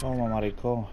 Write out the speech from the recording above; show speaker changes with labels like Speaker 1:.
Speaker 1: Toma, maricón.